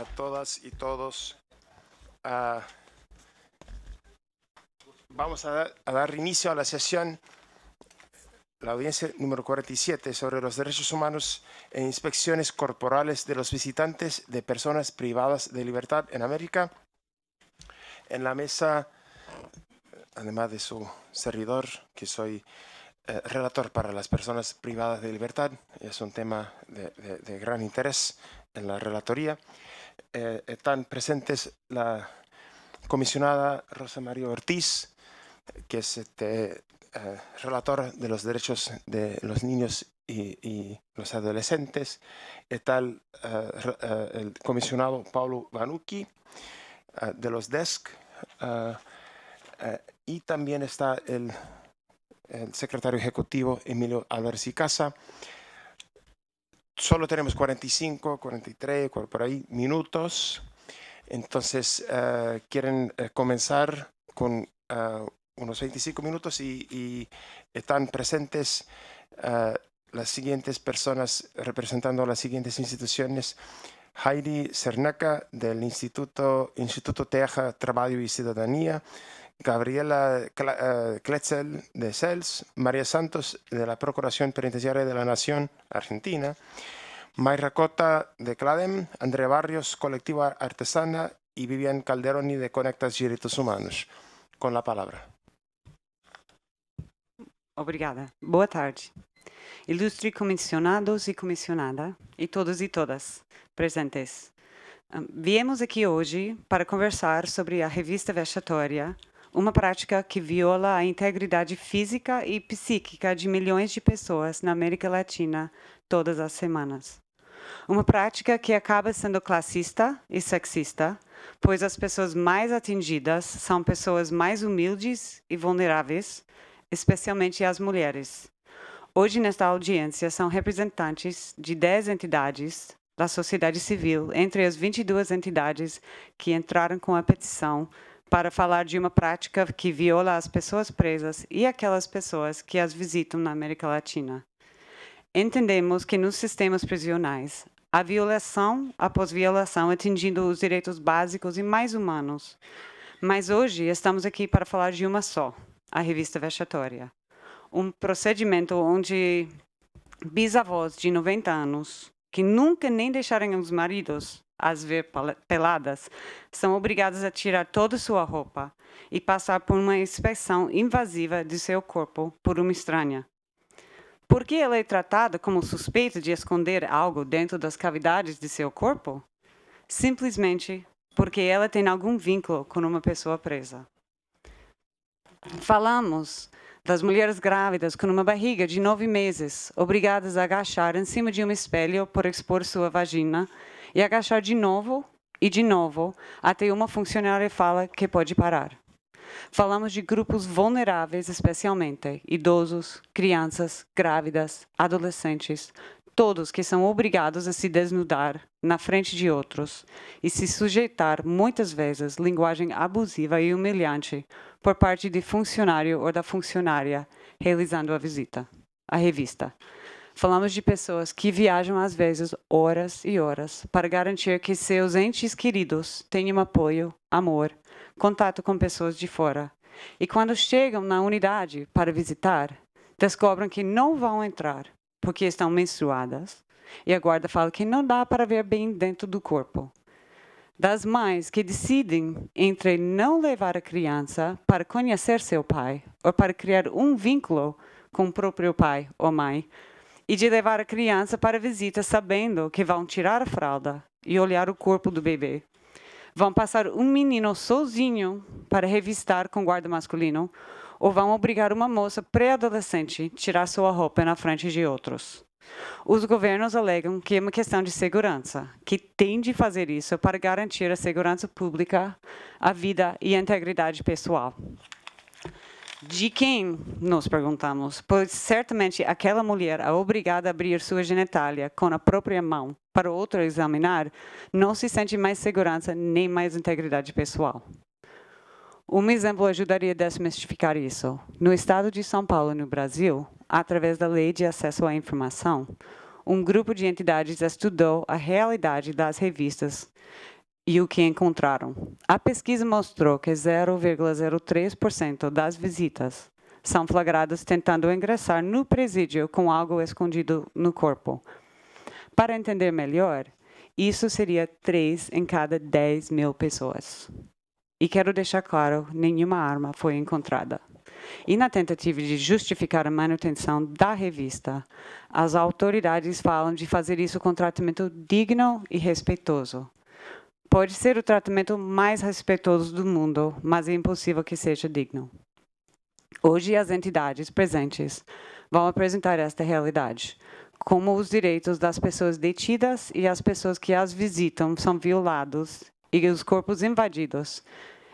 a todas y todos. vamos a dar, inicio a la sesión, la audiencia número 47 sobre los derechos humanos e inspecciones corporales de los visitantes de personas privadas de libertad en América. En la mesa, además de su servidor, que soy eh, relator para las personas privadas de libertad, es un tema de gran interés en la relatoría. Eh, están presentes la comisionada Rosa María Ortiz, que es este, eh, relator de los derechos de los niños y, los adolescentes, está el, eh, el comisionado Paulo Vanucci de los DESC, y también está el, secretario ejecutivo Emilio Álvarez Casa, solo tenemos 45, 43, por ahí, minutos. Entonces, eh, quieren eh, comenzar con eh, unos 25 minutos y, están presentes las siguientes personas representando las siguientes instituciones. Heidi Cernaca del Instituto, Instituto Teja Trabajo y Ciudadanía, Gabriela eh, Kletzel de CELS, María Santos de la Procuración Penitenciaria de la Nación Argentina, Mayra Cota de CLADEM, André Barrios, Colectiva Artesana y Vivian Calderoni de Conectas Direitos Humanos. Com a palavra. Obrigada. Boa tarde. Ilustres comissionados e comissionada, e todos e todas presentes. Viemos aqui hoje para conversar sobre a revista vexatória uma prática que viola a integridade física e psíquica de milhões de pessoas na América Latina todas as semanas. Uma prática que acaba sendo classista e sexista, pois as pessoas mais atingidas são pessoas mais humildes e vulneráveis, especialmente as mulheres. Hoje, nesta audiência, são representantes de 10 entidades da sociedade civil, entre as 22 entidades que entraram com a petição para falar de uma prática que viola as pessoas presas e aquelas pessoas que as visitam na América Latina. Entendemos que nos sistemas prisionais, a violação após violação atingindo os direitos básicos e mais humanos. Mas hoje estamos aqui para falar de uma só, a revista vexatória. Um procedimento onde bisavós de 90 anos, que nunca nem deixaram os maridos as ver peladas, são obrigadas a tirar toda sua roupa e passar por uma inspeção invasiva de seu corpo por uma estranha. Porque ela é tratada como suspeita de esconder algo dentro das cavidades de seu corpo? Simplesmente porque ela tem algum vínculo com uma pessoa presa. Falamos das mulheres grávidas com uma barriga de nove meses, obrigadas a agachar em cima de um espelho por expor sua vagina e agachar de novo e de novo, até uma funcionária fala que pode parar. Falamos de grupos vulneráveis, especialmente idosos, crianças, grávidas, adolescentes, todos que são obrigados a se desnudar na frente de outros e se sujeitar muitas vezes linguagem abusiva e humilhante por parte de funcionário ou da funcionária realizando a visita, a revista. Falamos de pessoas que viajam às vezes horas e horas para garantir que seus entes queridos tenham apoio, amor, contato com pessoas de fora. E quando chegam na unidade para visitar, descobrem que não vão entrar porque estão menstruadas. E a guarda fala que não dá para ver bem dentro do corpo. Das mães que decidem entre não levar a criança para conhecer seu pai ou para criar um vínculo com o próprio pai ou mãe, e de levar a criança para a visita sabendo que vão tirar a fralda e olhar o corpo do bebê. Vão passar um menino sozinho para revistar com guarda masculino ou vão obrigar uma moça pré-adolescente a tirar sua roupa na frente de outros. Os governos alegam que é uma questão de segurança, que tem de fazer isso para garantir a segurança pública, a vida e a integridade pessoal de quem nos perguntamos, pois certamente aquela mulher é obrigada a abrir sua genitália com a própria mão para outro examinar, não se sente mais segurança nem mais integridade pessoal. Um exemplo ajudaria a desmistificar isso. No estado de São Paulo, no Brasil, através da Lei de Acesso à Informação, um grupo de entidades estudou a realidade das revistas e o que encontraram. A pesquisa mostrou que 0,03% das visitas são flagradas tentando ingressar no presídio com algo escondido no corpo. Para entender melhor, isso seria 3 em cada 10 mil pessoas. E quero deixar claro: nenhuma arma foi encontrada. E na tentativa de justificar a manutenção da revista, as autoridades falam de fazer isso com tratamento digno e respeitoso. Pode ser o tratamento mais respeitoso do mundo, mas é impossível que seja digno. Hoje, as entidades presentes vão apresentar esta realidade, como os direitos das pessoas detidas e as pessoas que as visitam são violados e os corpos invadidos,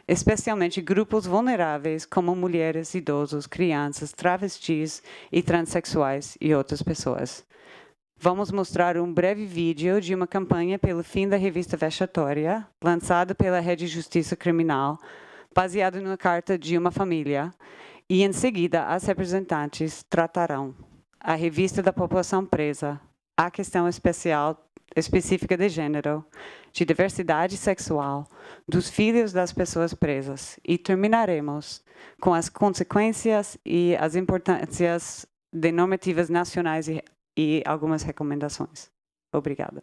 especialmente grupos vulneráveis como mulheres, idosos, crianças, travestis e transexuais e outras pessoas. Vamos mostrar um breve vídeo de uma campanha pelo fim da revista vexatória, lançado pela Rede Justiça Criminal, baseado numa carta de uma família, e em seguida as representantes tratarão a revista da população presa, a questão especial específica de gênero, de diversidade sexual, dos filhos das pessoas presas e terminaremos com as consequências e as importâncias de normativas nacionais e e algumas recomendações. Obrigada.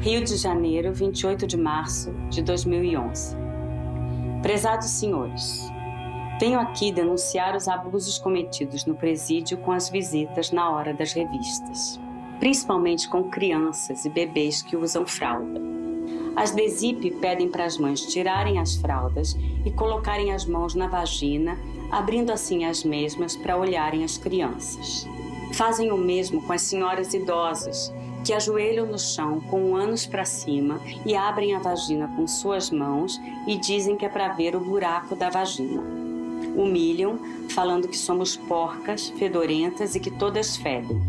Rio de Janeiro, 28 de março de 2011. Prezados senhores, Venho aqui denunciar os abusos cometidos no presídio com as visitas na hora das revistas, principalmente com crianças e bebês que usam fralda. As DESIP pedem para as mães tirarem as fraldas e colocarem as mãos na vagina, abrindo assim as mesmas para olharem as crianças. Fazem o mesmo com as senhoras idosas, que ajoelham no chão com anos para cima e abrem a vagina com suas mãos e dizem que é para ver o buraco da vagina humilham, falando que somos porcas, fedorentas e que todas fedem.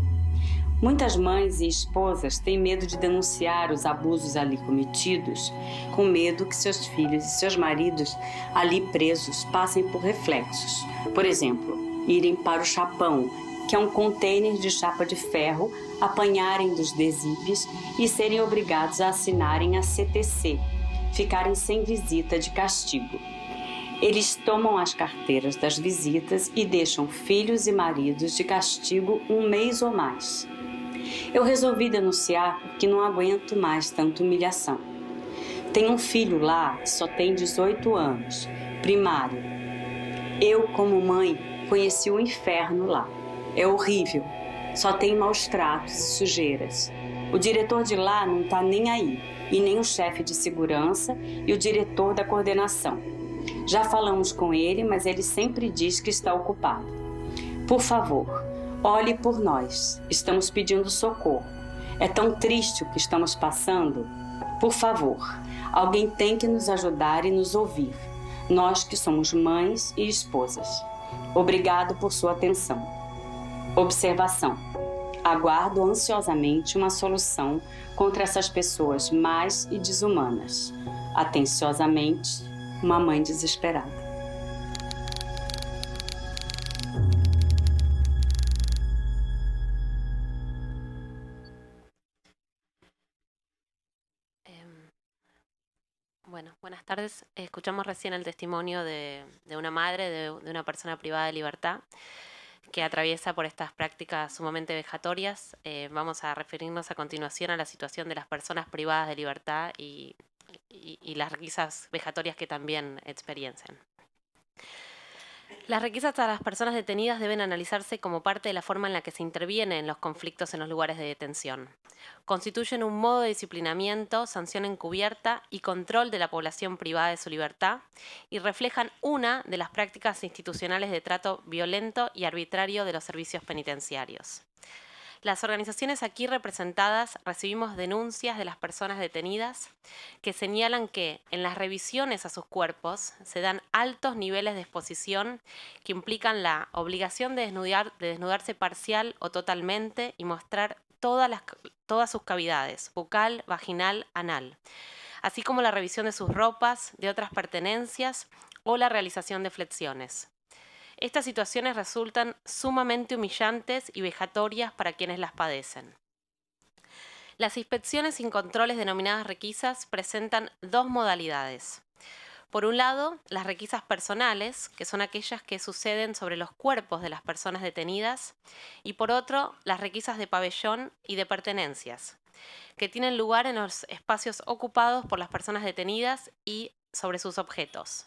Muitas mães e esposas têm medo de denunciar os abusos ali cometidos, com medo que seus filhos e seus maridos ali presos passem por reflexos. Por exemplo, irem para o chapão, que é um container de chapa de ferro, apanharem dos desípios e serem obrigados a assinarem a CTC, ficarem sem visita de castigo. Eles tomam as carteiras das visitas e deixam filhos e maridos de castigo um mês ou mais. Eu resolvi denunciar porque não aguento mais tanta humilhação. Tem um filho lá que só tem 18 anos, primário. Eu, como mãe, conheci o inferno lá. É horrível. Só tem maus tratos e sujeiras. O diretor de lá não está nem aí, e nem o chefe de segurança e o diretor da coordenação. Já falamos com ele, mas ele sempre diz que está ocupado. Por favor, olhe por nós. Estamos pedindo socorro. É tão triste o que estamos passando. Por favor, alguém tem que nos ajudar e nos ouvir. Nós que somos mães e esposas. Obrigado por sua atenção. Observação. Aguardo ansiosamente uma solução contra essas pessoas más e desumanas. Atenciosamente, uma desesperada. Em, bueno, buenas tardes. Escuchamos recién el testimonio de, una madre, de, una persona privada de libertad, que atraviesa por estas prácticas sumamente vejatorias. Eh, vamos a referirnos a continuación a la situación de las personas privadas de libertad y y, las requisas vejatorias que también experiencian. Las requisas a las personas detenidas deben analizarse como parte de la forma en la que se interviene en los conflictos en los lugares de detención. Constituyen un modo de disciplinamiento, sanción encubierta y control de la población privada de su libertad y reflejan una de las prácticas institucionales de trato violento y arbitrario de los servicios penitenciarios. Las organizaciones aquí representadas recibimos denuncias de las personas detenidas que señalan que en las revisiones a sus cuerpos se dan altos niveles de exposición que implican la obligación de, de desnudarse parcial o totalmente y mostrar todas, todas sus cavidades, bucal, vaginal, anal así como la revisión de sus ropas, de otras pertenencias o la realización de flexiones. Estas situaciones resultan sumamente humillantes y vejatorias para quienes las padecen. Las inspecciones sin controles denominadas requisas presentan dos modalidades. Por un lado, las requisas personales, que son aquellas que suceden sobre los cuerpos de las personas detenidas, y por otro, las requisas de pabellón y de pertenencias, que tienen lugar en los espacios ocupados por las personas detenidas y sobre sus objetos.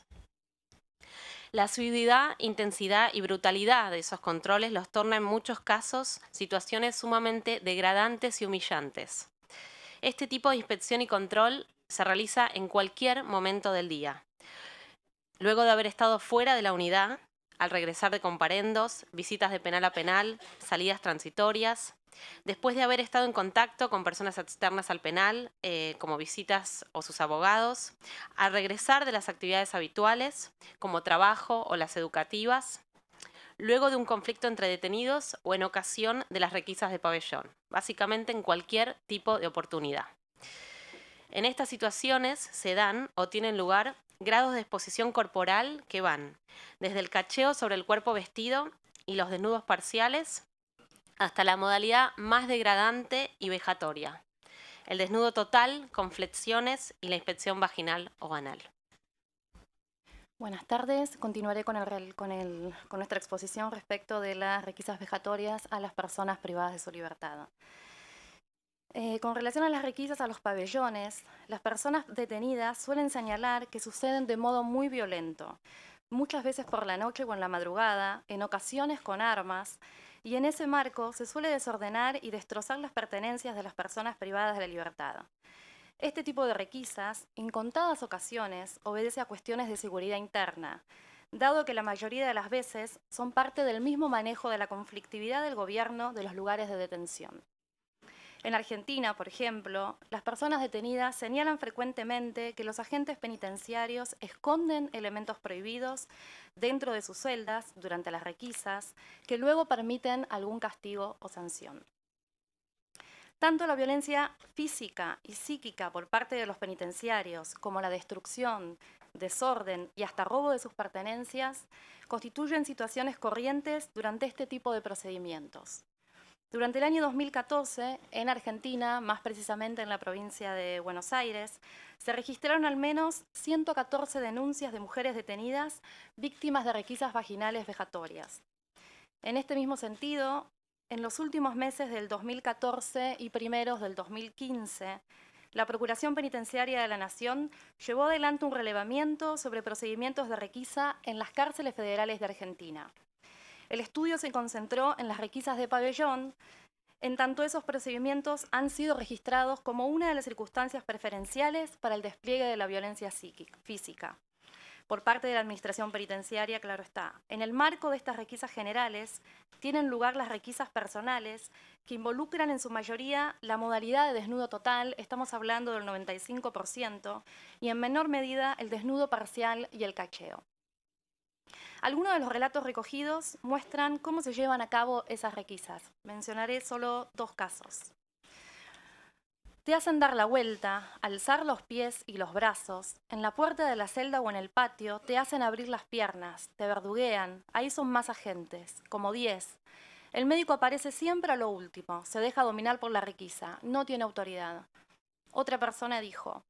La suividad, intensidad y brutalidad de esos controles los torna en muchos casos situaciones sumamente degradantes y humillantes. Este tipo de inspección y control se realiza en cualquier momento del día. Luego de haber estado fuera de la unidad, al regresar de comparendos, visitas de penal a penal, salidas transitorias. Después de haber estado en contacto con personas externas al penal, eh, como visitas o sus abogados, al regresar de las actividades habituales, como trabajo o las educativas, luego de un conflicto entre detenidos o en ocasión de las requisas de pabellón, básicamente en cualquier tipo de oportunidad. En estas situaciones se dan o tienen lugar grados de exposición corporal que van desde el cacheo sobre el cuerpo vestido y los desnudos parciales hasta la modalidad más degradante y vejatoria, el desnudo total con flexiones y la inspección vaginal o anal. Buenas tardes, continuaré con, el, con, el, con nuestra exposición respecto de las requisas vejatorias a las personas privadas de su libertad. Eh, con relación a las requisas a los pabellones, las personas detenidas suelen señalar que suceden de modo muy violento, muchas veces por la noche o en la madrugada, en ocasiones con armas, y en ese marco se suele desordenar y destrozar las pertenencias de las personas privadas de la libertad. Este tipo de requisas, en contadas ocasiones, obedece a cuestiones de seguridad interna, dado que la mayoría de las veces son parte del mismo manejo de la conflictividad del gobierno de los lugares de detención. En Argentina, por ejemplo, las personas detenidas señalan frecuentemente que los agentes penitenciarios esconden elementos prohibidos dentro de sus celdas durante las requisas que luego permiten algún castigo o sanción. Tanto la violencia física y psíquica por parte de los penitenciarios como la destrucción, desorden y hasta robo de sus pertenencias constituyen situaciones corrientes durante este tipo de procedimientos. Durante el año 2014, en Argentina, más precisamente en la provincia de Buenos Aires, se registraron al menos 114 denuncias de mujeres detenidas víctimas de requisas vaginales vejatorias. En este mismo sentido, en los últimos meses del 2014 y primeros del 2015, la Procuración Penitenciaria de la Nación llevó adelante un relevamiento sobre procedimientos de requisa en las cárceles federales de Argentina. El estudio se concentró en las requisas de pabellón, en tanto esos procedimientos han sido registrados como una de las circunstancias preferenciales para el despliegue de la violencia psíquica, física por parte de la Administración Penitenciaria, claro está. En el marco de estas requisas generales, tienen lugar las requisas personales, que involucran en su mayoría la modalidad de desnudo total, estamos hablando del 95%, y en menor medida el desnudo parcial y el cacheo. Algunos de los relatos recogidos muestran cómo se llevan a cabo esas requisas. Mencionaré solo dos casos. Te hacen dar la vuelta, alzar los pies y los brazos. En la puerta de la celda o en el patio te hacen abrir las piernas, te verduguean. Ahí son más agentes, como 10. El médico aparece siempre a lo último, se deja dominar por la requisa, no tiene autoridad. Otra persona dijo,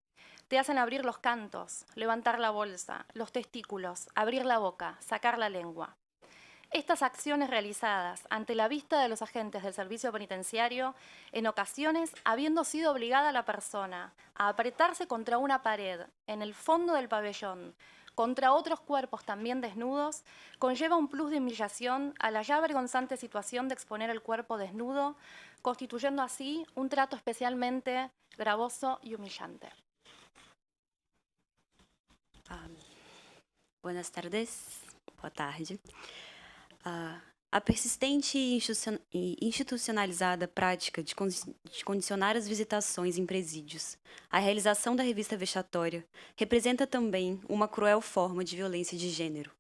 te hacen abrir los cantos, levantar la bolsa, los testículos, abrir la boca, sacar la lengua. Estas acciones realizadas ante la vista de los agentes del servicio penitenciario, en ocasiones habiendo sido obligada la persona a apretarse contra una pared en el fondo del pabellón, contra otros cuerpos también desnudos, conlleva un plus de humillación a la ya vergonzante situación de exponer el cuerpo desnudo, constituyendo así un trato especialmente gravoso y humillante. Buenas tardes, boa tarde. Uh, a persistente e institucionalizada prática de, con de condicionar as visitações em presídios, a realização da revista vexatória, representa também uma cruel forma de violência de gênero.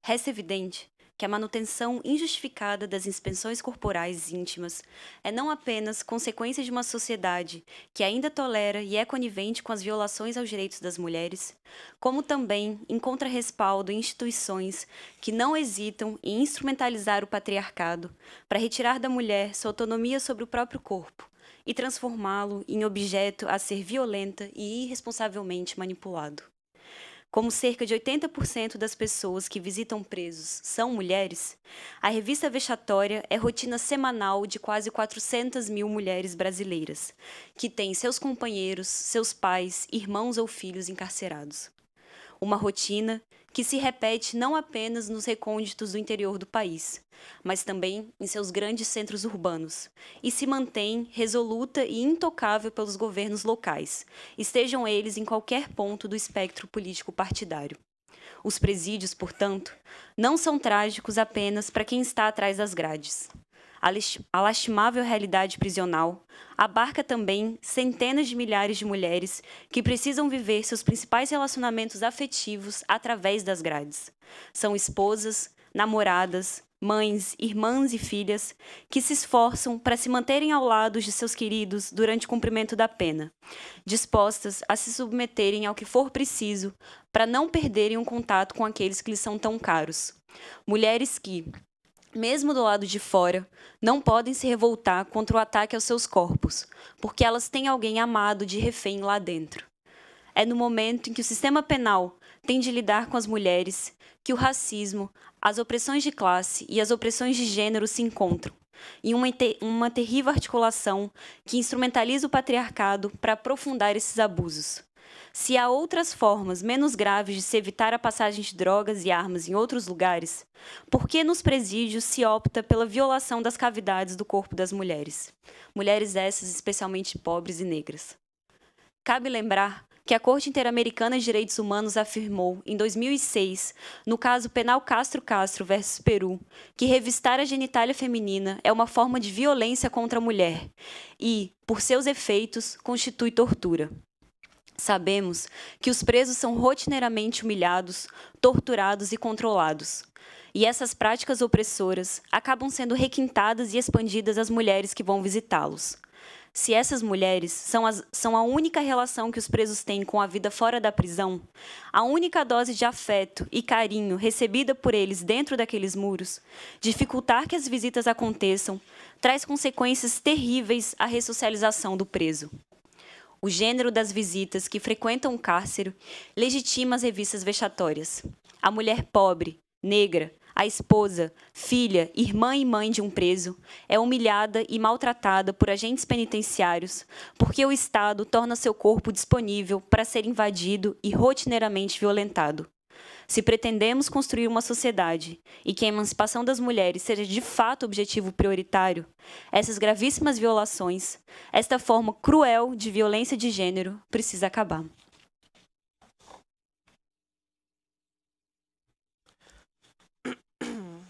Resta evidente que a manutenção injustificada das inspeções corporais íntimas é não apenas consequência de uma sociedade que ainda tolera e é conivente com as violações aos direitos das mulheres, como também encontra respaldo em instituições que não hesitam em instrumentalizar o patriarcado para retirar da mulher sua autonomia sobre o próprio corpo e transformá-lo em objeto a ser violenta e irresponsavelmente manipulado como cerca de 80% das pessoas que visitam presos são mulheres, a revista vexatória é rotina semanal de quase 400 mil mulheres brasileiras, que têm seus companheiros, seus pais, irmãos ou filhos encarcerados. Uma rotina que se repete não apenas nos recônditos do interior do país, mas também em seus grandes centros urbanos, e se mantém resoluta e intocável pelos governos locais, estejam eles em qualquer ponto do espectro político partidário. Os presídios, portanto, não são trágicos apenas para quem está atrás das grades a lastimável realidade prisional, abarca também centenas de milhares de mulheres que precisam viver seus principais relacionamentos afetivos através das grades. São esposas, namoradas, mães, irmãs e filhas que se esforçam para se manterem ao lado de seus queridos durante o cumprimento da pena, dispostas a se submeterem ao que for preciso para não perderem o um contato com aqueles que lhes são tão caros. Mulheres que, mesmo do lado de fora, não podem se revoltar contra o ataque aos seus corpos, porque elas têm alguém amado de refém lá dentro. É no momento em que o sistema penal tem de lidar com as mulheres que o racismo, as opressões de classe e as opressões de gênero se encontram, em uma, uma terrível articulação que instrumentaliza o patriarcado para aprofundar esses abusos. Se há outras formas menos graves de se evitar a passagem de drogas e armas em outros lugares, por que nos presídios se opta pela violação das cavidades do corpo das mulheres? Mulheres essas especialmente pobres e negras. Cabe lembrar que a Corte Interamericana de Direitos Humanos afirmou, em 2006, no caso penal Castro Castro versus Peru, que revistar a genitália feminina é uma forma de violência contra a mulher e, por seus efeitos, constitui tortura. Sabemos que os presos são rotineiramente humilhados, torturados e controlados. E essas práticas opressoras acabam sendo requintadas e expandidas às mulheres que vão visitá-los. Se essas mulheres são, as, são a única relação que os presos têm com a vida fora da prisão, a única dose de afeto e carinho recebida por eles dentro daqueles muros, dificultar que as visitas aconteçam traz consequências terríveis à ressocialização do preso o gênero das visitas que frequentam o cárcere, legitima as revistas vexatórias. A mulher pobre, negra, a esposa, filha, irmã e mãe de um preso, é humilhada e maltratada por agentes penitenciários, porque o Estado torna seu corpo disponível para ser invadido e rotineiramente violentado. Se pretendemos construir uma sociedade e que a emancipação das mulheres seja de fato objetivo prioritário, essas gravíssimas violações, esta forma cruel de violência de gênero, precisa acabar.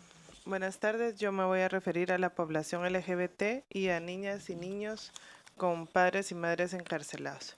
Buenas tardes, yo me voy a referir a la población LGBT y a niñas y niños con padres y madres encarcelados.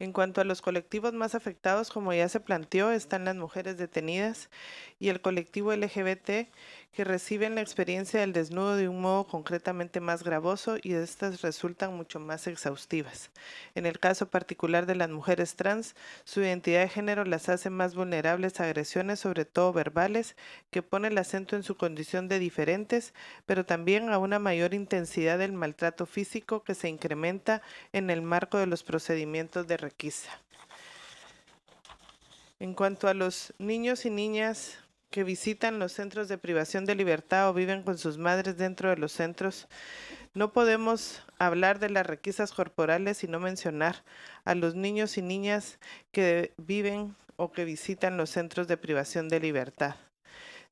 En cuanto a los colectivos más afectados, como ya se planteó, están las mujeres detenidas y el colectivo LGBT que reciben la experiencia del desnudo de un modo concretamente más gravoso y estas resultan mucho más exhaustivas. En el caso particular de las mujeres trans, su identidad de género las hace más vulnerables a agresiones, sobre todo verbales, que pone el acento en su condición de diferentes, pero también a una mayor intensidad del maltrato físico que se incrementa en el marco de los procedimientos de requisa. En cuanto a los niños y niñas que visitan los centros de privación de libertad o viven con sus madres dentro de los centros. No podemos hablar de las requisas corporales y no mencionar a los niños y niñas que viven o que visitan los centros de privación de libertad.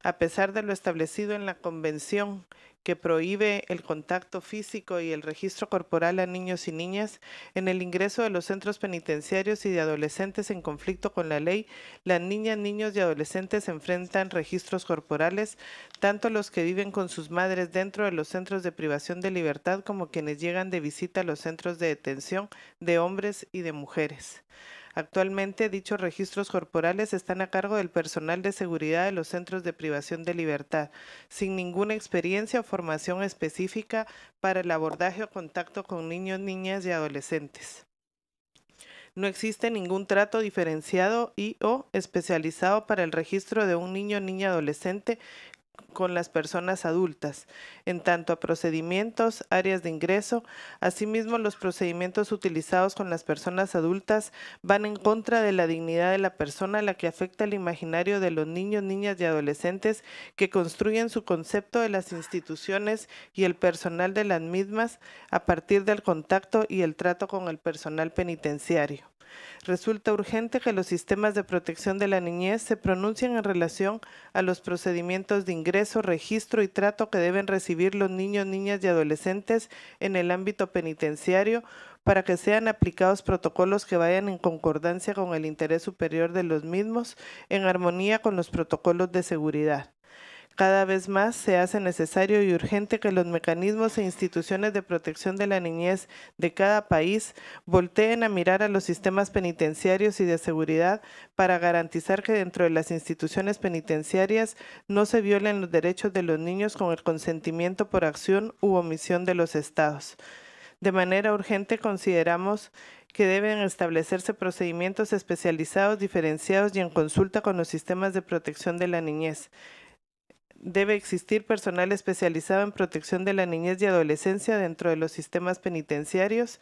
A pesar de lo establecido en la Convención que prohíbe el contacto físico y el registro corporal a niños y niñas en el ingreso de los centros penitenciarios y de adolescentes en conflicto con la ley, las niñas, niños y adolescentes enfrentan registros corporales, tanto los que viven con sus madres dentro de los centros de privación de libertad como quienes llegan de visita a los centros de detención de hombres y de mujeres. Actualmente dichos registros corporales están a cargo del personal de seguridad de los centros de privación de libertad, sin ninguna experiencia o formación específica para el abordaje o contacto con niños, niñas y adolescentes. No existe ningún trato diferenciado y o especializado para el registro de un niño, niña, adolescente con las personas adultas, en tanto a procedimientos, áreas de ingreso. Asimismo, los procedimientos utilizados con las personas adultas van en contra de la dignidad de la persona, a la que afecta el imaginario de los niños, niñas y adolescentes que construyen su concepto de las instituciones y el personal de las mismas a partir del contacto y el trato con el personal penitenciario. Resulta urgente que los sistemas de protección de la niñez se pronuncien en relación a los procedimientos de ingreso, registro y trato que deben recibir los niños, niñas y adolescentes en el ámbito penitenciario para que sean aplicados protocolos que vayan en concordancia con el interés superior de los mismos, en armonía con los protocolos de seguridad. Cada vez más se hace necesario y urgente que los mecanismos e instituciones de protección de la niñez de cada país volteen a mirar a los sistemas penitenciarios y de seguridad para garantizar que dentro de las instituciones penitenciarias no se violen los derechos de los niños con el consentimiento por acción u omisión de los estados. De manera urgente consideramos que deben establecerse procedimientos especializados, diferenciados y en consulta con los sistemas de protección de la niñez debe existir personal especializado en protección de la niñez y adolescencia dentro de los sistemas penitenciarios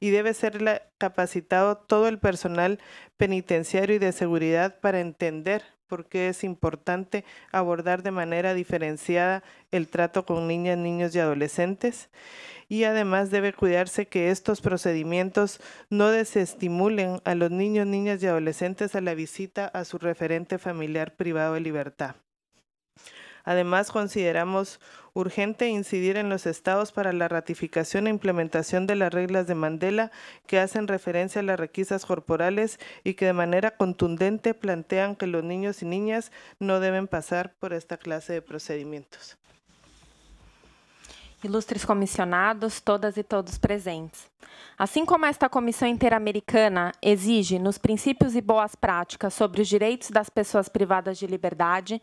y debe ser capacitado todo el personal penitenciario y de seguridad para entender por qué es importante abordar de manera diferenciada el trato con niñas, niños y adolescentes. Y además debe cuidarse que estos procedimientos no desestimulen a los niños, niñas y adolescentes a la visita a su referente familiar privado de libertad. Además, consideramos urgente incidir en los estados para la ratificación e implementación de las reglas de Mandela que hacen referencia a las requisas corporales y que de manera contundente plantean que los niños y niñas no deben pasar por esta clase de procedimientos. Ilustres comisionados, todas y todos presentes. Así como esta Comisión Interamericana exige los principios y e boas prácticas sobre derechos de das personas privadas de libertad,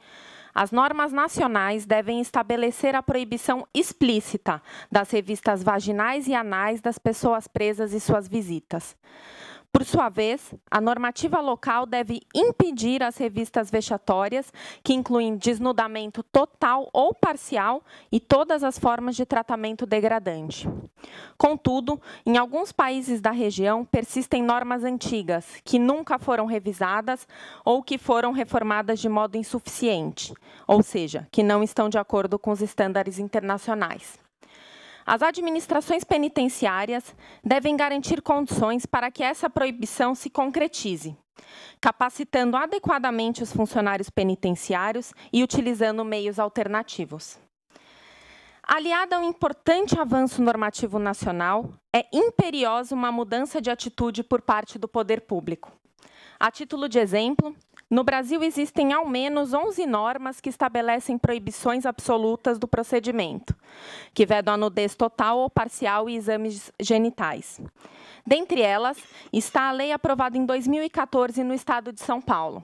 as normas nacionais devem estabelecer a proibição explícita das revistas vaginais e anais das pessoas presas e suas visitas. Por sua vez, a normativa local deve impedir as revistas vexatórias, que incluem desnudamento total ou parcial e todas as formas de tratamento degradante. Contudo, em alguns países da região persistem normas antigas, que nunca foram revisadas ou que foram reformadas de modo insuficiente, ou seja, que não estão de acordo com os estándares internacionais. As administrações penitenciárias devem garantir condições para que essa proibição se concretize, capacitando adequadamente os funcionários penitenciários e utilizando meios alternativos. Aliada a um importante avanço normativo nacional, é imperiosa uma mudança de atitude por parte do poder público. A título de exemplo, no Brasil, existem ao menos 11 normas que estabelecem proibições absolutas do procedimento, que vedam a nudez total ou parcial e exames genitais. Dentre elas, está a lei aprovada em 2014 no estado de São Paulo.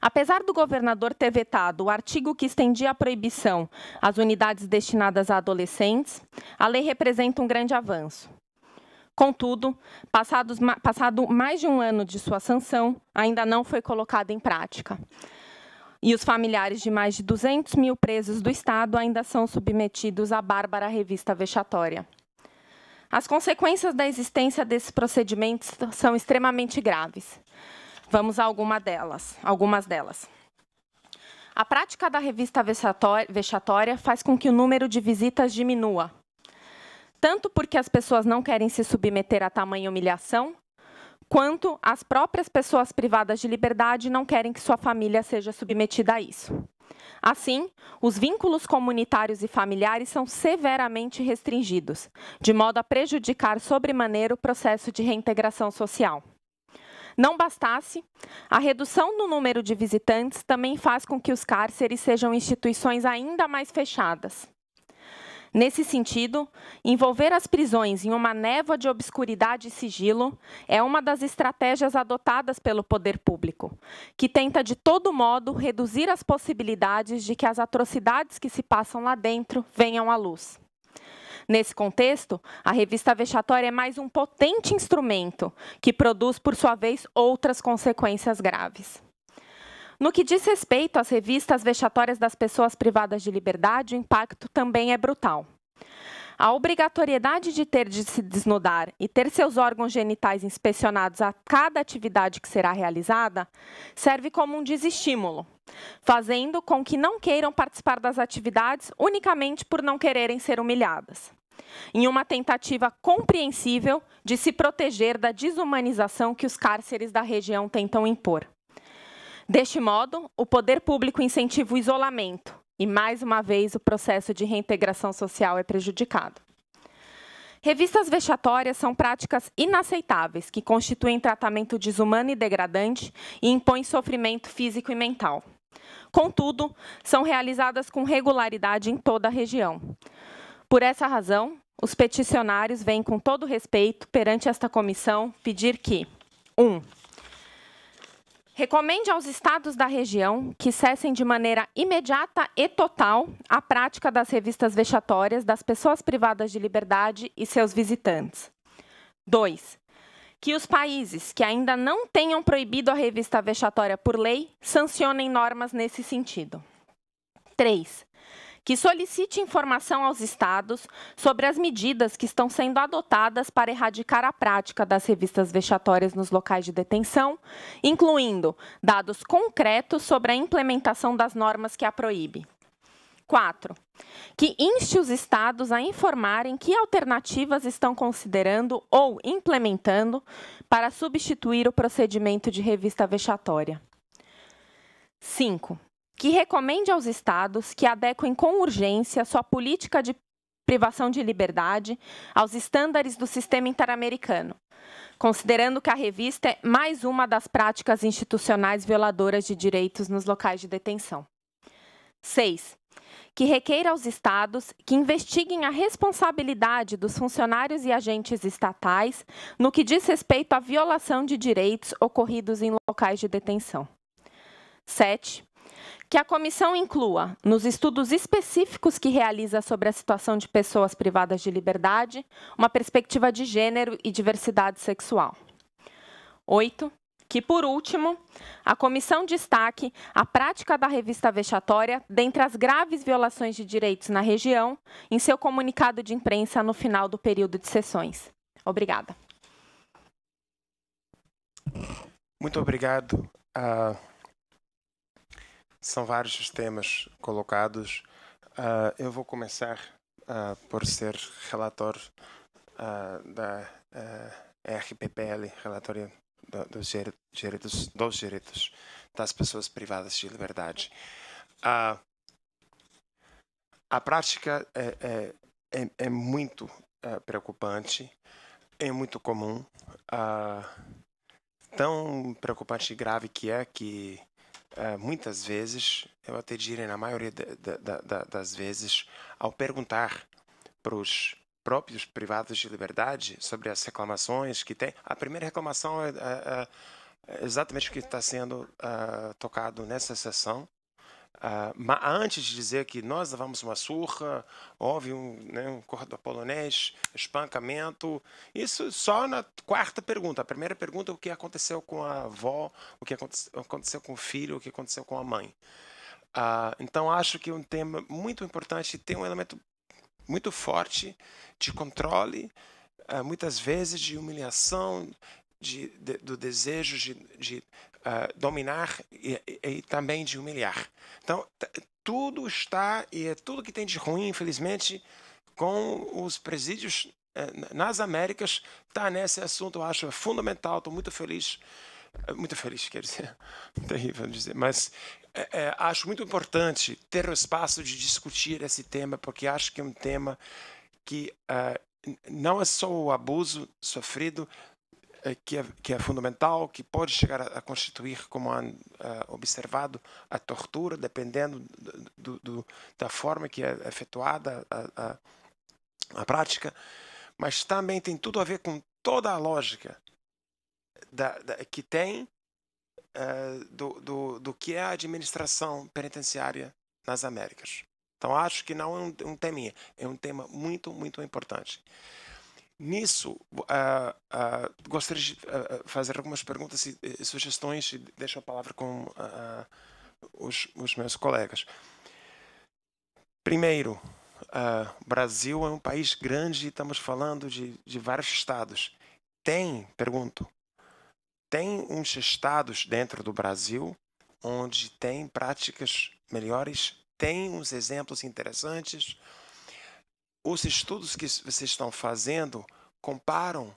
Apesar do governador ter vetado o artigo que estendia a proibição às unidades destinadas a adolescentes, a lei representa um grande avanço. Contudo, passados, passado mais de um ano de sua sanção, ainda não foi colocada em prática. E os familiares de mais de 200 mil presos do Estado ainda são submetidos à bárbara revista vexatória. As consequências da existência desses procedimentos são extremamente graves. Vamos a alguma delas, algumas delas. A prática da revista vexatória faz com que o número de visitas diminua, tanto porque as pessoas não querem se submeter a tamanha humilhação, quanto as próprias pessoas privadas de liberdade não querem que sua família seja submetida a isso. Assim, os vínculos comunitários e familiares são severamente restringidos, de modo a prejudicar sobremaneira o processo de reintegração social. Não bastasse, a redução no número de visitantes também faz com que os cárceres sejam instituições ainda mais fechadas. Nesse sentido, envolver as prisões em uma névoa de obscuridade e sigilo é uma das estratégias adotadas pelo poder público, que tenta de todo modo reduzir as possibilidades de que as atrocidades que se passam lá dentro venham à luz. Nesse contexto, a revista vexatória é mais um potente instrumento que produz, por sua vez, outras consequências graves. No que diz respeito às revistas vexatórias das pessoas privadas de liberdade, o impacto também é brutal. A obrigatoriedade de ter de se desnudar e ter seus órgãos genitais inspecionados a cada atividade que será realizada serve como um desestímulo, fazendo com que não queiram participar das atividades unicamente por não quererem ser humilhadas. Em uma tentativa compreensível de se proteger da desumanização que os cárceres da região tentam impor. Deste modo, o poder público incentiva o isolamento e, mais uma vez, o processo de reintegração social é prejudicado. Revistas vexatórias são práticas inaceitáveis que constituem tratamento desumano e degradante e impõem sofrimento físico e mental. Contudo, são realizadas com regularidade em toda a região. Por essa razão, os peticionários vêm com todo respeito perante esta comissão pedir que 1. Um, Recomende aos estados da região que cessem de maneira imediata e total a prática das revistas vexatórias das pessoas privadas de liberdade e seus visitantes. 2. Que os países que ainda não tenham proibido a revista vexatória por lei sancionem normas nesse sentido. 3 que solicite informação aos estados sobre as medidas que estão sendo adotadas para erradicar a prática das revistas vexatórias nos locais de detenção, incluindo dados concretos sobre a implementação das normas que a proíbe. 4. Que inste os estados a informarem que alternativas estão considerando ou implementando para substituir o procedimento de revista vexatória. 5 que recomende aos estados que adequem com urgência sua política de privação de liberdade aos estándares do sistema interamericano, considerando que a revista é mais uma das práticas institucionais violadoras de direitos nos locais de detenção. 6. Que requeira aos estados que investiguem a responsabilidade dos funcionários e agentes estatais no que diz respeito à violação de direitos ocorridos em locais de detenção. 7 que a comissão inclua, nos estudos específicos que realiza sobre a situação de pessoas privadas de liberdade, uma perspectiva de gênero e diversidade sexual. 8. Que, por último, a comissão destaque a prática da revista vexatória dentre as graves violações de direitos na região em seu comunicado de imprensa no final do período de sessões. Obrigada. Muito obrigado a ah, são vários os temas colocados. Uh, eu vou começar uh, por ser relator uh, da ah, RPPL, Relatório do, do dos Direitos das Pessoas Privadas de Liberdade. a prática é, é, é, é muito preocupante, é muito comum, tão preocupante e grave que é que eh, muitas vezes, eu até diria na maioria das vezes, ao perguntar para os próprios privados de liberdade sobre as reclamações que tem, a primeira reclamação é, é, é exatamente o que está sendo eh, tocado nessa sessão, ah, mas antes de dizer que nós levamos uma surra, houve um, né, um polonês, espancamento, isso só na quarta pergunta. A primeira pergunta é o que aconteceu com a avó, o que aconteceu com o filho, o que aconteceu com a mãe. Ah, então acho que é um tema muito importante tem um elemento muito forte de controle, ah, muitas vezes de humilhação, de, de, do desejo de, de uh, dominar e, e, e, também de humilhar. Então, tudo está, e é tudo que tem de ruim, infelizmente, com os presídios uh, nas Américas, está nesse assunto, eu acho fundamental, estou muito feliz, eh, muito feliz, quer dizer, terrível dizer, mas é, acho muito importante ter o espaço de discutir esse tema, porque acho que é um tema que uh, não é só o abuso sofrido, eh, que é, que é fundamental, que pode chegar a, a constituir, como han uh, observado, a tortura, dependendo do, do, da forma que é efetuada a, a, a prática, mas também tem tudo a ver com toda a lógica da, da, que tem uh, do, do, do, que é a administração penitenciária nas Américas. Então, acho que não é um, um teminha, é um tema muito, muito importante. Nisso, uh, uh, gostaria de fazer algumas perguntas e, e, sugestões e deixo a palavra com os, os, meus colegas. Primeiro, Brasil é um país grande e estamos falando de, de vários estados. Tem, pergunto, tem uns estados dentro do Brasil onde tem práticas melhores, tem uns exemplos interessantes, os estudos que vocês estão fazendo comparam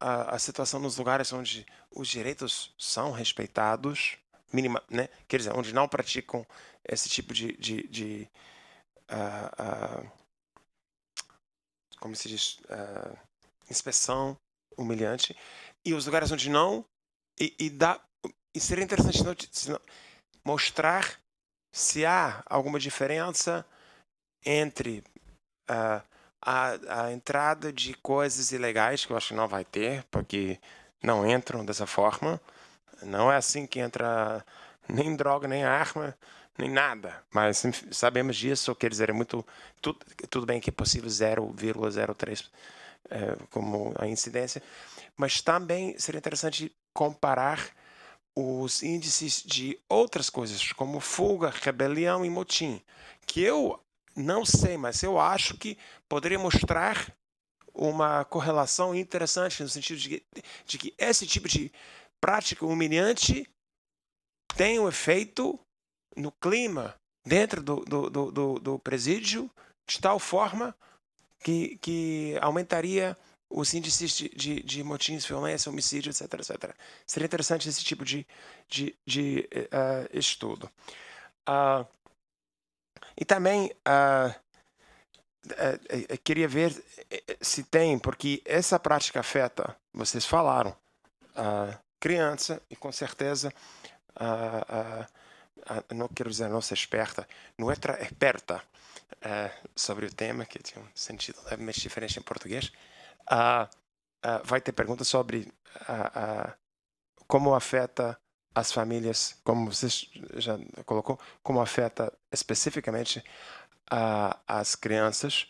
a, a situação nos lugares onde os direitos são respeitados, minima, né? quer dizer, onde não praticam esse tipo de. de, de uh, uh, como se diz? Uh, inspeção humilhante. E os lugares onde não. E, e, dá, e seria interessante se não, mostrar se há alguma diferença entre uh, a, a entrada de coisas ilegais, que eu acho que não vai ter, porque não entram dessa forma. Não é assim que entra nem droga, nem arma, nem nada. Mas sabemos disso, quer dizer, é muito. Tudo, tudo bem que é possível 0,03 é, eh, como a incidência, mas também seria interessante comparar os índices de outras coisas, como fuga, rebelião e motim, que eu não sei, mas eu acho que poderia mostrar uma correlação interessante no sentido de, de que esse tipo de prática humilhante tem um efeito no clima dentro do, do, do, do, presídio de tal forma que, que aumentaria os índices de, de, de motins, violência, homicídio, etc, etc. Seria interessante esse tipo de, de, de uh, estudo. Uh, e também uh, uh, uh, queria ver eh, eh, se tem, porque essa prática afeta, vocês falaram, a criança, e com certeza, não quero dizer nossa experta, não é, é experta eh, sobre o tema, que tem um sentido levemente diferente em português, vai ter perguntas sobre como afeta as famílias, como você já colocou, como afeta especificamente uh, as crianças.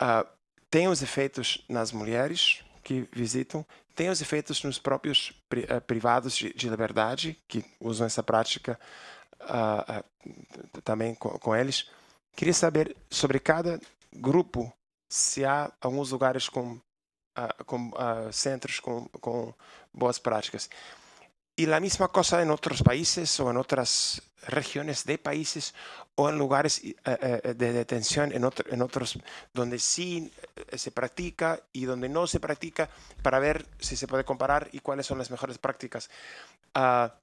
Uh, tem os efeitos nas mulheres que visitam, tem os efeitos nos próprios pri eh, privados de, de, liberdade que usam essa prática uh, também com, com eles. Queria saber sobre cada grupo se há alguns lugares com, com centros com, com boas práticas. Y la misma cosa en otros países o en otras regiones de países o en lugares eh, eh, de detención en, en otros donde sí eh, se practica y donde no se practica para ver si se puede comparar y cuáles son las mejores prácticas. Ah,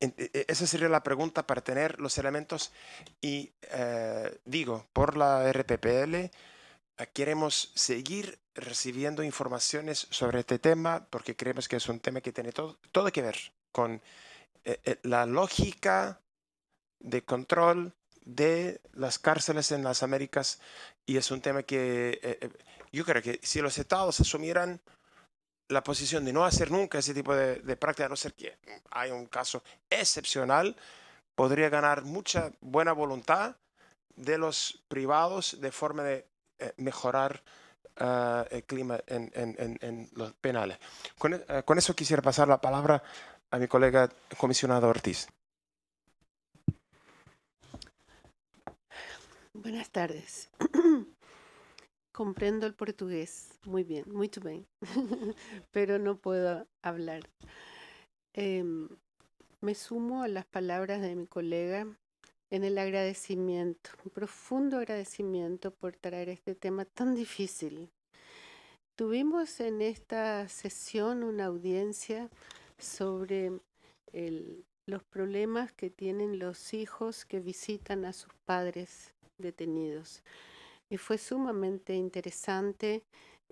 e, e, esa sería la pregunta para tener los elementos y digo, por la RPPL ah, queremos seguir recibiendo informaciones sobre este tema porque creemos que es un tema que tiene todo, todo que ver con eh, eh, la lógica de control de las cárceles en las Américas y es un tema que eh, yo creo que si los estados asumieran la posición de no hacer nunca ese tipo de, práctica, a no ser que hay un caso excepcional, podría ganar mucha buena voluntad de los privados de forma de mejorar Ah, el clima en, los penales. E, ah, con, eso quisiera pasar la palabra a mi colega comisionado Ortiz. Buenas tardes. Comprendo el portugués muy bien, muy bien, pero no puedo hablar. Em, me sumo a las palabras de mi colega en el agradecimiento, un profundo agradecimiento por traer este tema tan difícil. Tuvimos en esta sesión una audiencia sobre los problemas que tienen los hijos que visitan a sus padres detenidos. Y fue sumamente interesante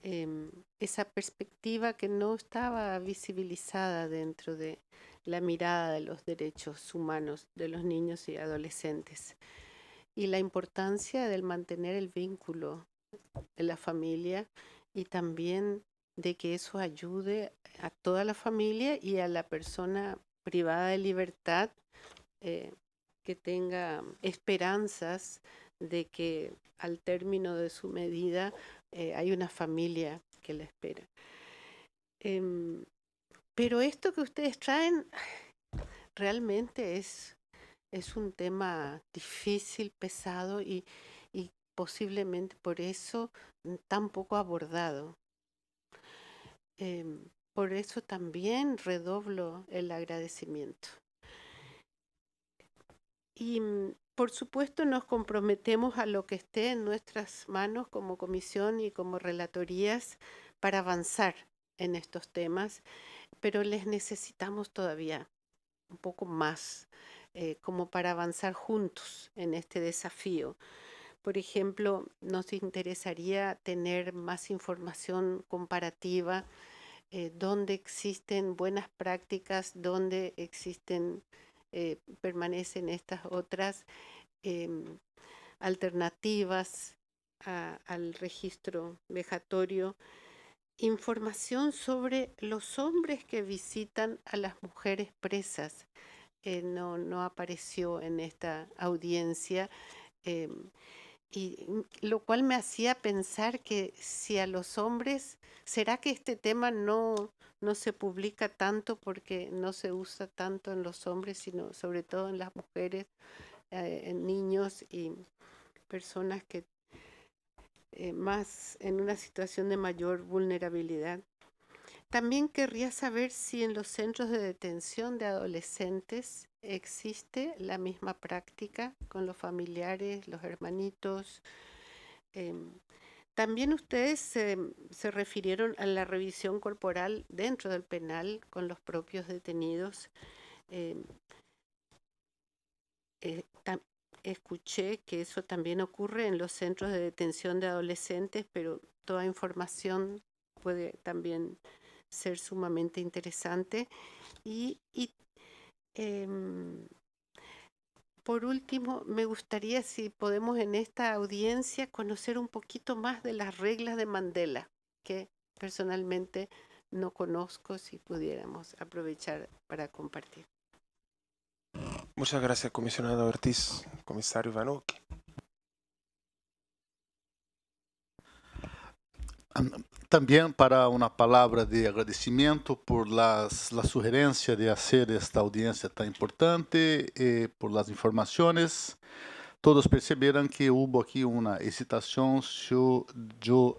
em, esa perspectiva que no estaba visibilizada dentro de, la mirada de los derechos humanos de los niños y adolescentes y la importancia del mantener el vínculo de la familia y también de que eso ayude a toda la familia y a la persona privada de libertad eh, que tenga esperanzas de que al término de su medida eh, hay una familia que la espera. Em, pero esto que ustedes traen realmente es, un tema difícil, pesado y, posiblemente por eso mm, tan poco abordado. Em, por eso también redoblo el agradecimiento. Y mm, por supuesto nos comprometemos a lo que esté en nuestras manos como comisión y como relatorías para avanzar en estos temas, pero les necesitamos todavía un poco más eh, como para avanzar juntos en este desafío. Por ejemplo, nos interesaría tener más información comparativa eh, dónde donde existen buenas prácticas, dónde existen, eh, permanecen estas otras em, alternativas al registro vejatorio información sobre los hombres que visitan a las mujeres presas. Eh, no, no, apareció en esta audiencia, eh, y, lo cual me hacía pensar que si a los hombres, ¿será que este tema no, no se publica tanto porque no se usa tanto en los hombres, sino sobre todo en las mujeres, eh, en niños y personas que eh, más en una situación de mayor vulnerabilidad. También querría saber si en los centros de detención de adolescentes existe la misma práctica con los familiares, los hermanitos. Em, también ustedes se refirieron a la revisión corporal dentro del penal con los propios detenidos. Em, eh, escuché que eso también ocurre en los centros de detención de adolescentes, pero toda información puede también ser sumamente interesante. Y, em, por último, me gustaría, si podemos en esta audiencia, conocer un poquito más de las reglas de Mandela, que personalmente no conozco, si pudiéramos aprovechar para compartir. Muchas gracias, comisionado Ortiz, comisario Vanucci. También para una palabra de agradecimiento por las, la sugerencia de hacer esta audiencia tan importante, y eh, por las informaciones. Todos percibieron que hubo aquí una excitación si yo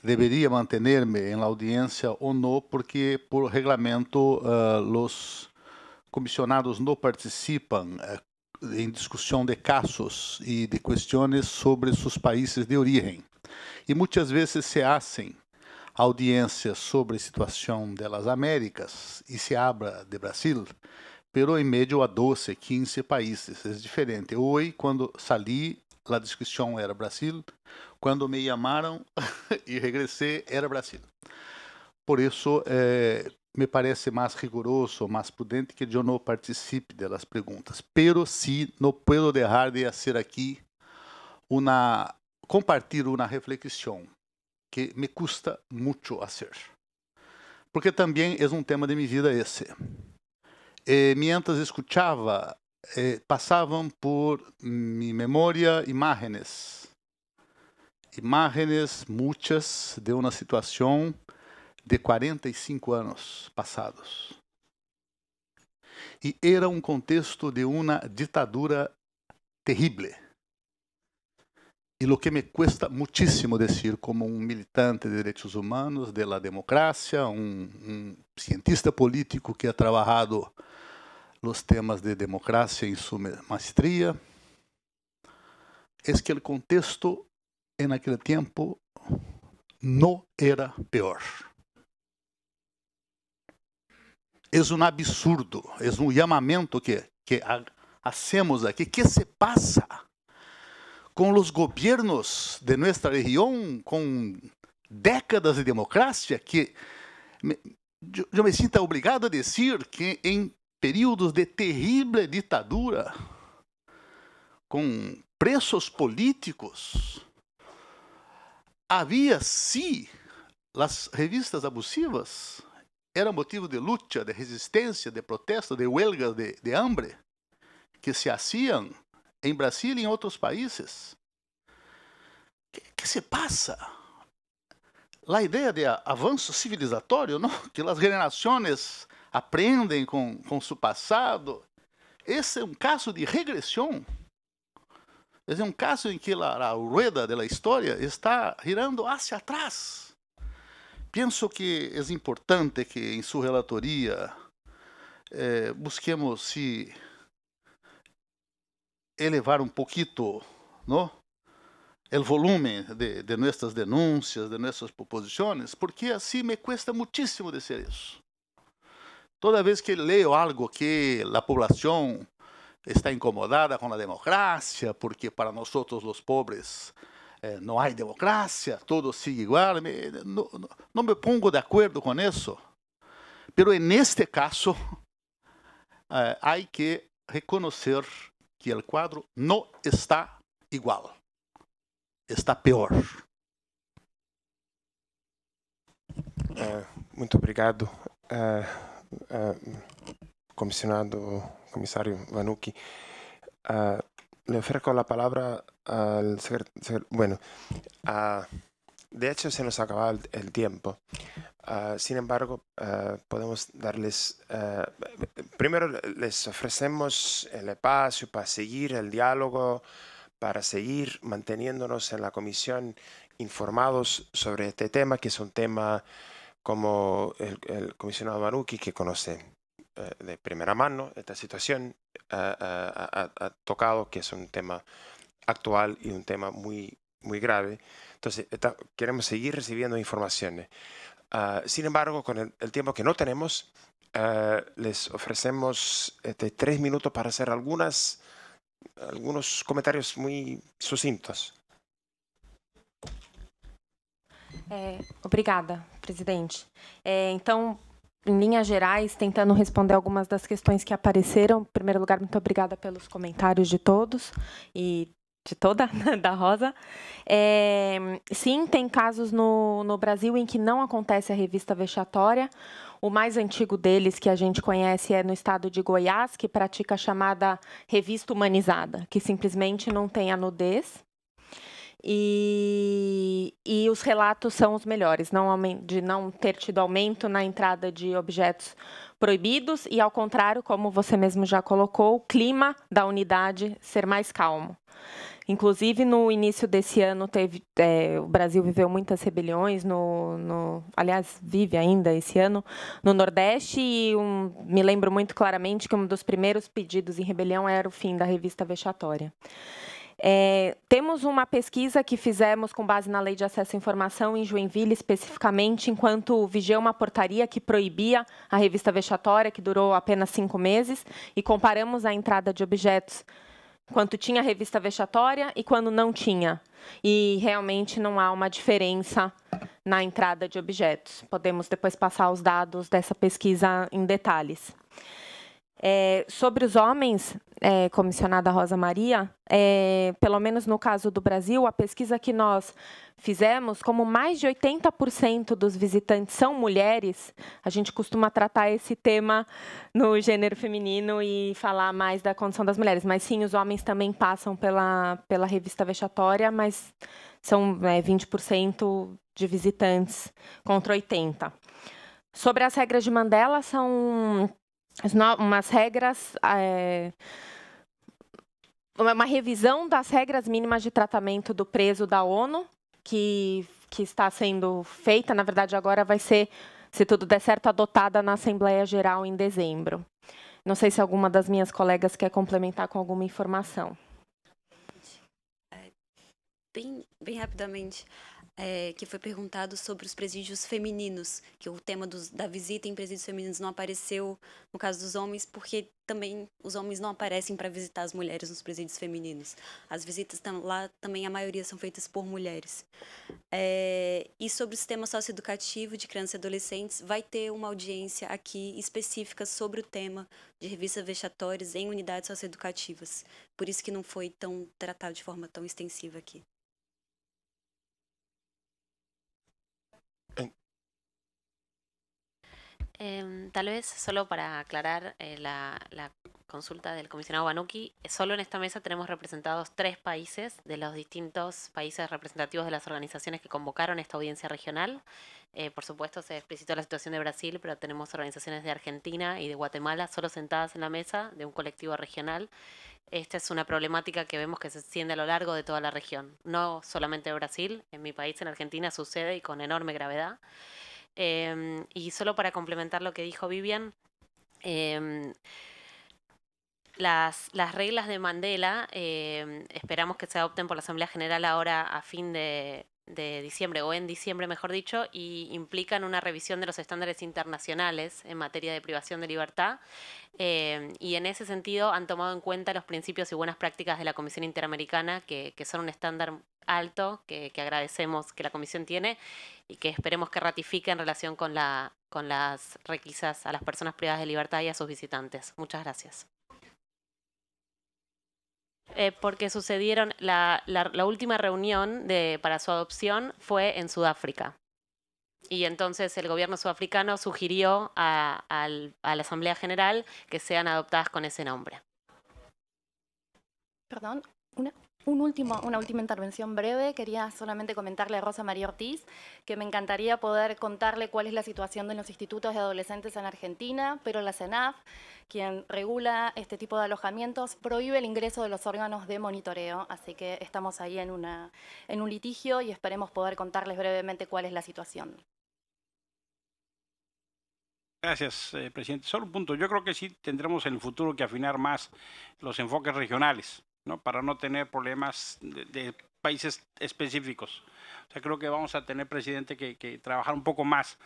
debería mantenerme en la audiencia o no, porque por reglamento eh, los comissionados não participam eh, em discussão de casos e de questões sobre seus países de origem. E muitas vezes se hacen audiências sobre a situação das Américas e se abra de Brasil, pero em média a 12, 15 países, é diferente. Hoje, quando sali, a discussão era Brasil, quando me chamaram e regressei, era Brasil. Por isso, eh, me parece mais rigoroso, mais prudente que eu não participe das perguntas. Pero sí, não puedo deixar de fazer aqui uma compartilhar uma reflexão que me custa muito fazer, porque também é um tema de minha vida esse. Eh, mientras escuchava, eh, passavam por minha memória imágenes. Imágenes muitas de uma situação de 45 anos passados. E era um contexto de uma ditadura terrível. E o que me custa muitíssimo dizer como um militante de direitos humanos, de la democracia, um, um cientista político que ha trabalhado os temas de democracia em sua maestria, é que o contexto en aquele tempo não era pior es un absurdo, es un llamamiento que, que hacemos aquí. ¿Qué se pasa con los gobiernos de nuestra región con décadas de democracia que me, yo, yo, me siento obligado a decir que en períodos de terrible ditadura, com preços políticos, havia sim as revistas abusivas, era motivo de luta, de resistência, de protesto, de huelga, de, de hambre, que se haciam em Brasília e em outros países. O que, que, se passa? A ideia de avanço civilizatório, não? que as gerações aprendem com, com seu passado, esse é um caso de regressão. Esse é um caso em que a, rueda roda da história está girando hacia atrás. Penso que é importante que em sua relatoria eh, busquemos se elevar um pouquinho, não? volume de, de, nossas denúncias, de nossas proposições, porque assim me cuesta muitíssimo dizer isso. Toda vez que leio algo que a população está incomodada com a democracia, porque para nós, os pobres, é, não há democracia, todo sigue igual. Me, no, no, não me pongo de acordo com isso. mas neste caso, é, há que reconhecer que o quadro não está igual, está pior. É, muito obrigado, comissionado, comissário Vanucci. le ofrezco la palabra al secretario. Bueno, de hecho se nos acaba el, tiempo. Ah, sin embargo, ah, podemos darles... Ah, primero les ofrecemos el espacio para seguir el diálogo, para seguir manteniéndonos en la comisión informados sobre este tema, que es un tema como el, el comisionado Maruki que conoce. Eh, de primera mano esta situación eh, eh, ha, tocado, que es un tema actual y un tema muy, muy grave. Entonces, queremos seguir recibiendo informaciones. Ah, sin embargo, con el, tiempo que no tenemos, les ofrecemos este, tres minutos para hacer algunas, algunos comentarios muy sucintos. Gracias, obrigada, presidente. em linhas gerais, tentando responder algumas das questões que apareceram. Em primeiro lugar, muito obrigada pelos comentários de todos e de toda, da Rosa. É, sim, tem casos no, no Brasil em que não acontece a revista vexatória. O mais antigo deles que a gente conhece é no estado de Goiás, que pratica a chamada revista humanizada, que simplesmente não tem a nudez e, e os relatos são os melhores, não, de não ter tido aumento na entrada de objetos proibidos e, ao contrário, como você mesmo já colocou, o clima da unidade ser mais calmo. Inclusive, no início desse ano, teve, é, o Brasil viveu muitas rebeliões, no, no, aliás, vive ainda esse ano, no Nordeste, e um, me lembro muito claramente que um dos primeiros pedidos em rebelião era o fim da revista vexatória. É, temos uma pesquisa que fizemos com base na Lei de Acesso à Informação em Joinville, especificamente, enquanto vigia uma portaria que proibia a revista vexatória, que durou apenas cinco meses, e comparamos a entrada de objetos quanto tinha a revista vexatória e quando não tinha. E realmente não há uma diferença na entrada de objetos. Podemos depois passar os dados dessa pesquisa em detalhes. É, sobre os homens, é, comissionada Rosa Maria, é, pelo menos no caso do Brasil, a pesquisa que nós fizemos, como mais de 80% dos visitantes são mulheres, a gente costuma tratar esse tema no gênero feminino e falar mais da condição das mulheres. Mas sim, os homens também passam pela, pela revista vexatória, mas são é, 20% de visitantes contra 80%. Sobre as regras de Mandela, são umas regras, é, uma revisão das regras mínimas de tratamento do preso da ONU, que, que está sendo feita, na verdade, agora vai ser, se tudo der certo, adotada na Assembleia Geral em dezembro. Não sei se alguma das minhas colegas quer complementar com alguma informação. É, bem, bem rapidamente é, que foi perguntado sobre os presídios femininos, que o tema dos, da visita em presídios femininos não apareceu no caso dos homens, porque também os homens não aparecem para visitar as mulheres nos presídios femininos. As visitas tam, lá também a maioria são feitas por mulheres. É, e sobre o sistema socioeducativo de crianças e adolescentes, vai ter uma audiência aqui específica sobre o tema de revistas vexatórias em unidades socioeducativas. Por isso que não foi tão tratado de forma tão extensiva aqui. Em, tal vez solo para aclarar eh, la, consulta del comisionado Banuki, solo en esta mesa tenemos representados tres países de los distintos países representativos de las organizaciones que convocaron esta audiencia regional. Eh, por supuesto, se explicitó la situación de Brasil, pero tenemos organizaciones de Argentina y de Guatemala solo sentadas en la mesa de un colectivo regional. Esta es una problemática que vemos que se extiende a lo largo de toda la región, no solamente de Brasil, en mi país, en Argentina, sucede y con enorme gravedad. Em, y solo para complementar lo que dijo Vivian, em, las, reglas de Mandela em, esperamos que se adopten por la Asamblea General ahora a fin de, diciembre, o en diciembre mejor dicho, y implican una revisión de los estándares internacionales en materia de privación de libertad. y en ese sentido han tomado en cuenta los principios y buenas prácticas de la Comisión Interamericana, que, que son un estándar alto que, agradecemos que la comisión tiene y que esperemos que ratifique en relación con, la, con las requisas a las personas privadas de libertad y a sus visitantes. Muchas gracias. Eh, porque sucedieron, la, última reunión de, para su adopción fue en Sudáfrica. Y entonces el gobierno sudafricano sugirió a, a la Asamblea General que sean adoptadas con ese nombre. Perdón, una último, una última intervención breve. Quería solamente comentarle a Rosa María Ortiz que me encantaría poder contarle cuál es la situación de los institutos de adolescentes en Argentina, pero la CENAF, quien regula este tipo de alojamientos, prohíbe el ingreso de los órganos de monitoreo, así que estamos ahí en, una, en un litigio y esperemos poder contarles brevemente cuál es la situación. Gracias, eh, presidente. Solo un punto. Yo creo que sí tendremos en el futuro que afinar más los enfoques regionales para no tener problemas de, países específicos. O sea, creo que vamos a tener, presidente, que, trabajar un poco más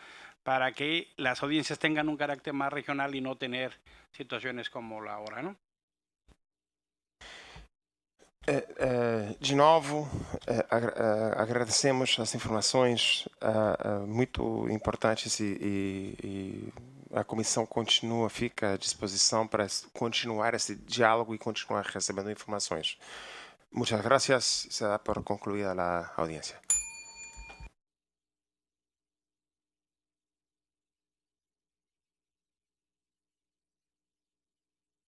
para que las audiencias tengan un carácter más regional y no tener situaciones como la ahora, ¿no? Eh, eh, de novo, eh, agradecemos las informaciones muy importantes e, e, e a comissão continua, fica à disposição para continuar esse diálogo e continuar recebendo informações. Muchas gracias. Se dá por concluída a audiência.